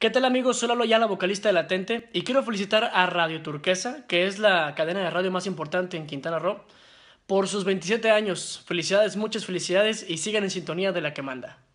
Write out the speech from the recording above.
¿Qué tal amigos? Soy ya la vocalista de Latente, y quiero felicitar a Radio Turquesa, que es la cadena de radio más importante en Quintana Roo, por sus 27 años. Felicidades, muchas felicidades y sigan en sintonía de la que manda.